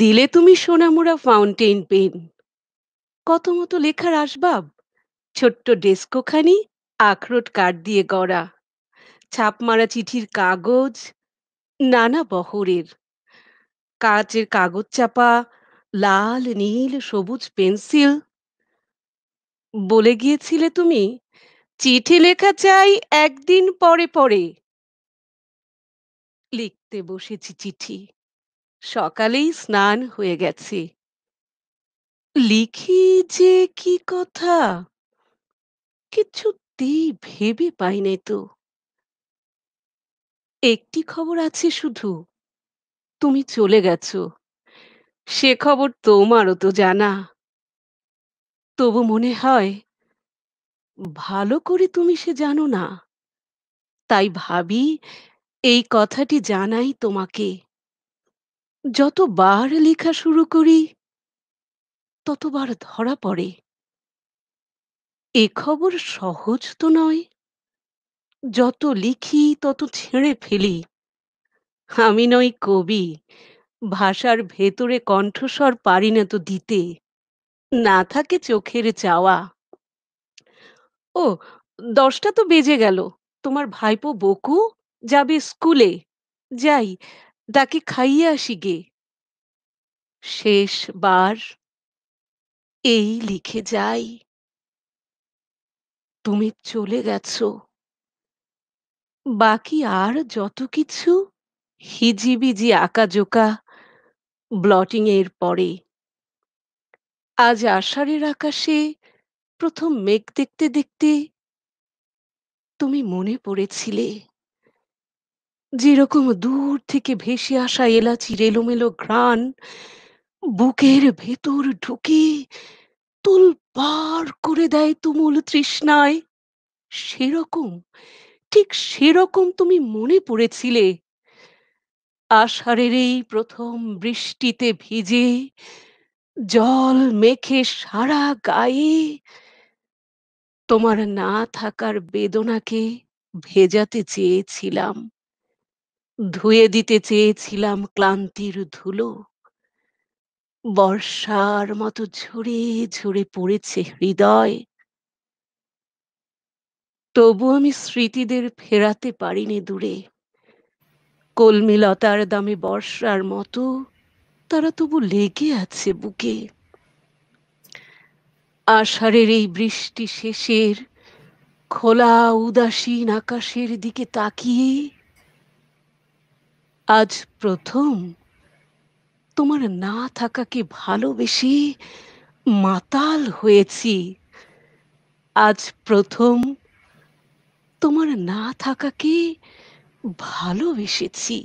দিলে তুমি Sonamura fountain pen কত মতো লেখার আসবাব ছোট্ট ডেস্কোখানি আখরোট কাঠ দিয়ে গড়া ছাপ মারা চিঠির কাগজ নানা বহরের কাচের কাগজ চাপা লাল নীল সবুজ পেন্সিল বলে গিয়েছিলে তুমি চিঠি লেখা চাই একদিন পরে পরে লিখতে বসেছি চিঠি সকালেই স্নান হয়ে গেছে লিখি যে কি কথা কিছুতেই ভেবে পাইনি তো একটি খবর আছে শুধু তুমি চলে গেছ সে খবর তোমারও তো জানা তবু মনে হয় ভালো করে তুমি সে জানো না তাই ভাবি এই কথাটি জানাই তোমাকে যতবার লেখা শুরু করি ততবার ধরা পড়ে এ খবর সহজ তো নয় যত লিখি তত ছেড়ে ফেলি আমি নই কবি ভাষার ভেতরে কণ্ঠস্বর পারি না তো দিতে না থাকে চোখের চাওয়া ও দশটা তো বেজে গেল তোমার ভাইপো বকু যাবে স্কুলে যাই তাকে খাইয়া আসি গে শেষবার এই লিখে যাই তুমি চলে গেছ বাকি আর যত কিছু হিজিবিজি আঁকাজোকা ব্লটিং এর পরে আজ আষাঢ়ের আকাশে প্রথম মেঘ দেখতে দেখতে তুমি মনে পড়েছিলে যেরকম দূর থেকে ভেসে আসা এলাচির এলোমেলো ঘ্রাণ বুকের ভেতর ঢুকে তুল পার করে দেয় তুমুল তৃষ্ণায় সেরকম ঠিক সেরকম তুমি মনে পড়েছিলে আষাঢ়ের এই প্রথম বৃষ্টিতে ভিজে জল মেখে সারা গায়ে তোমার না থাকার বেদনাকে ভেজাতে চেয়েছিলাম ধুয়ে দিতে চেয়েছিলাম ক্লান্তির ধুলো বর্ষার মতো ঝরে ঝরে পড়েছে হৃদয় তবু আমি স্মৃতিদের ফেরাতে পারিনি দূরে কলমিলতার দামে বর্ষার মতো তারা তবু লেগে আছে বুকে আষাঢ়ের এই বৃষ্টি শেষের খোলা উদাসীন আকাশের দিকে তাকিয়ে আজ প্রথম তোমার না থাকাকে ভালোবেসে মাতাল হয়েছি আজ প্রথম তোমার না থাকাকে ভালোবেসেছি